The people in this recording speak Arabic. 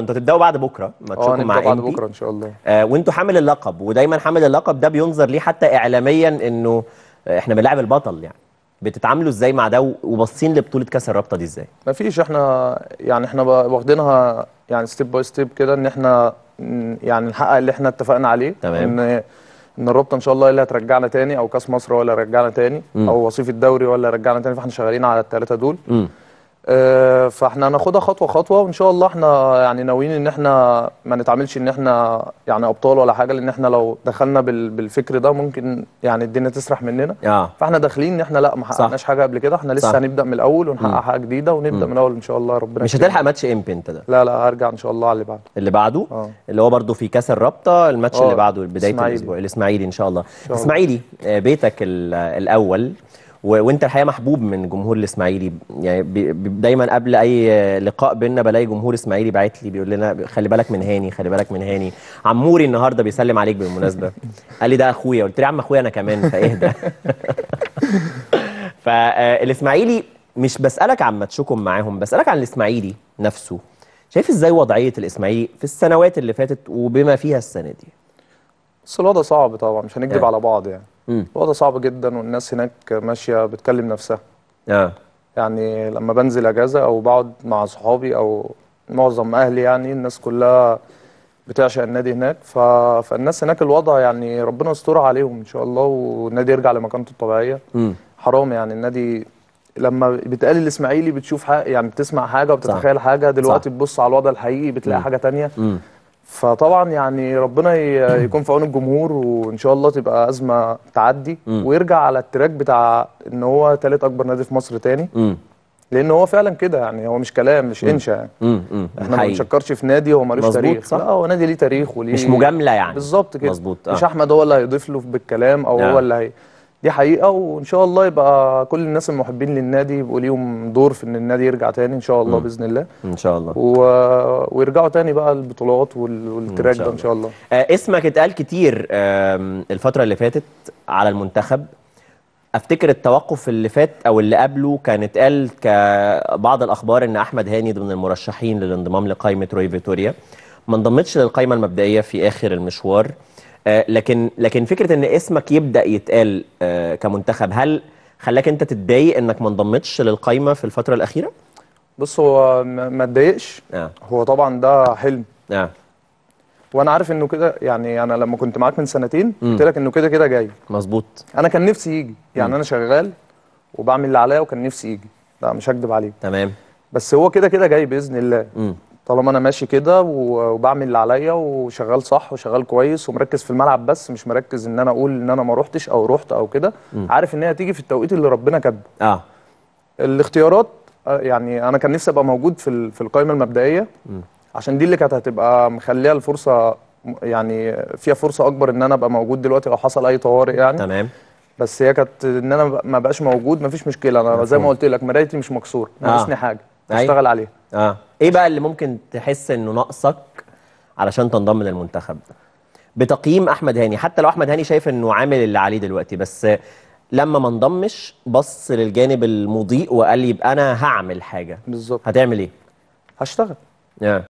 انتوا هتبداوا بعد بكره ماتشكم آه، مع بعد بكره ان شاء الله آه وانتوا حامل اللقب ودايما حامل اللقب ده بينظر ليه حتى اعلاميا انه احنا بنلعب البطل يعني بتتعاملوا ازاي مع ده وباصين لبطوله كاس الرابطه دي ازاي؟ ما فيش احنا يعني احنا واخدينها يعني ستيب باي ستيب كده ان احنا يعني نحقق اللي احنا اتفقنا عليه تمام ان ان الرابطه ان شاء الله اللي هترجعنا تاني او كاس مصر ولا رجعنا تاني م. او وصيف الدوري ولا رجعنا تاني فاحنا شغالين على الثلاثه دول م. آه، فاحنا هناخدها خطوه خطوه وان شاء الله احنا يعني ناويين ان احنا ما نتعاملش ان احنا يعني ابطال ولا حاجه لان احنا لو دخلنا بالفكر ده ممكن يعني الدنيا تسرح مننا آه. فاحنا داخلين ان احنا لا ما حققناش حاجه قبل كده احنا لسه صح. هنبدا من الاول ونحقق حاجه جديده ونبدا مم. من الاول ان شاء الله ربنا مش هتلحق ماتش امبي انت ده لا لا هرجع ان شاء الله على اللي بعده اللي بعده آه. اللي هو برده في كاس الرابطه الماتش اللي آه. بعده بدايه الاسبوع الاسماعيلي ان شاء الله, إن شاء الله. اسماعيلي آه، بيتك الاول وانت الحقيقه محبوب من جمهور الاسماعيلي يعني دايما قبل اي لقاء بينا بلاقي جمهور اسماعيلي باعت لي بيقول لنا خلي بالك من هاني خلي بالك من هاني عموري النهارده بيسلم عليك بالمناسبه قال لي ده اخويا قلت له يا عم اخويا انا كمان فاهدى فالاسماعيلي مش بسالك عن ماتشكم معاهم بسالك عن الاسماعيلي نفسه شايف ازاي وضعيه الاسماعيلي في السنوات اللي فاتت وبما فيها السنه دي؟ الوضع صعب طبعا مش هنكذب يعني. على بعض يعني الوضع صعب جدا والناس هناك ماشيه بتكلم نفسها اه يعني لما بنزل اجازه او بقعد مع صحابي او معظم اهلي يعني الناس كلها بتعشق النادي هناك ف... فالناس هناك الوضع يعني ربنا يستر عليهم ان شاء الله والنادي يرجع لمكانته الطبيعيه م. حرام يعني النادي لما بتقال الاسماعيلي بتشوف حاجة يعني بتسمع حاجه وبتتخيل صح. حاجه دلوقتي صح. بتبص على الوضع الحقيقي بتلاقي م. حاجه تانية فطبعا يعني ربنا يكون في عون الجمهور وان شاء الله تبقى ازمه تعدي مم. ويرجع على التراك بتاع ان هو ثالث اكبر نادي في مصر تاني مم. لان هو فعلا كده يعني هو مش كلام مش انشا يعني احنا ما بنشكرش في نادي هو ملوش تاريخ صح؟ لا هو نادي ليه تاريخ وليه مش مجامله يعني بالظبط كده مظبوط آه. مش احمد هو اللي هيضيف له بالكلام او آه. هو نعم. اللي هي دي حقيقه وان شاء الله يبقى كل الناس المحبين للنادي يبقوا ليهم دور في ان النادي يرجع تاني ان شاء الله باذن الله ان شاء الله و... ويرجعوا تاني بقى البطولات والتراك ده ان شاء الله آه اسمك اتقال كتير آه الفتره اللي فاتت على المنتخب افتكر التوقف اللي فات او اللي قبله كان اتقال كبعض الاخبار ان احمد هاني ضمن المرشحين للانضمام لقائمه روي فيتوريا ما انضمتش للقائمه المبدئيه في اخر المشوار آه، لكن لكن فكره ان اسمك يبدا يتقال آه، كمنتخب هل خلاك انت تتضايق انك ما انضمتش للقايمه في الفتره الاخيره؟ بص هو ما اتضايقش آه. هو طبعا ده حلم آه. وانا عارف انه كده يعني انا لما كنت معاك من سنتين قلت لك انه كده كده جاي مظبوط انا كان نفسي يجي يعني م. انا شغال وبعمل اللي عليا وكان نفسي يجي لا مش هكدب عليك تمام بس هو كده كده جاي باذن الله م. طالما انا ماشي كده وبعمل اللي عليا وشغال صح وشغال كويس ومركز في الملعب بس مش مركز ان انا اقول ان انا ما روحتش او رحت او كده عارف ان هي هتيجي في التوقيت اللي ربنا كاتبه اه الاختيارات آه، يعني انا كان نفسي ابقى موجود في في القائمه المبدئيه م. عشان دي اللي كانت هتبقى مخليه الفرصه يعني فيها فرصه اكبر ان انا ابقى موجود دلوقتي لو حصل اي طوارئ يعني تمام بس هي كانت ان انا ما بقاش موجود ما فيش مشكله انا زي ما قلت لك مرايتي مش مكسوره ناقصني آه. حاجه أيوه. اشتغل عليها اه ايه بقى اللي ممكن تحس انه ناقصك علشان تنضم للمنتخب بتقييم احمد هاني حتى لو احمد هاني شايف انه عامل اللي عليه دلوقتي بس لما ما انضمش بص للجانب المضيء وقال لي يبقى انا هعمل حاجه بالظبط هتعمل ايه هشتغل yeah. آه.